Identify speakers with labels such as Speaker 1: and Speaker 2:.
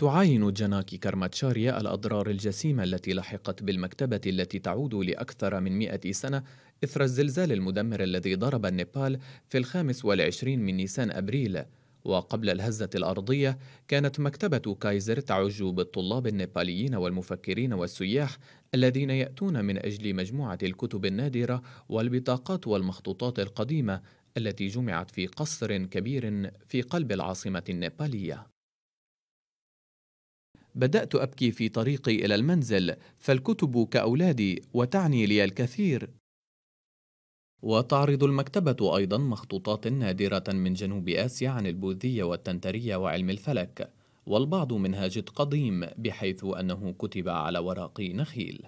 Speaker 1: تعاين جناكي كارماتشاريا الأضرار الجسيمة التي لحقت بالمكتبة التي تعود لأكثر من مئة سنة إثر الزلزال المدمر الذي ضرب النيبال في الخامس والعشرين من نيسان أبريل وقبل الهزة الأرضية كانت مكتبة كايزر تعج بالطلاب النيباليين والمفكرين والسياح الذين يأتون من أجل مجموعة الكتب النادرة والبطاقات والمخطوطات القديمة التي جمعت في قصر كبير في قلب العاصمة النيبالية بدأت أبكي في طريقي إلى المنزل فالكتب كأولادي وتعني لي الكثير وتعرض المكتبة أيضا مخطوطات نادرة من جنوب آسيا عن البوذية والتنترية وعلم الفلك والبعض منها جد قديم بحيث أنه كتب على وراق نخيل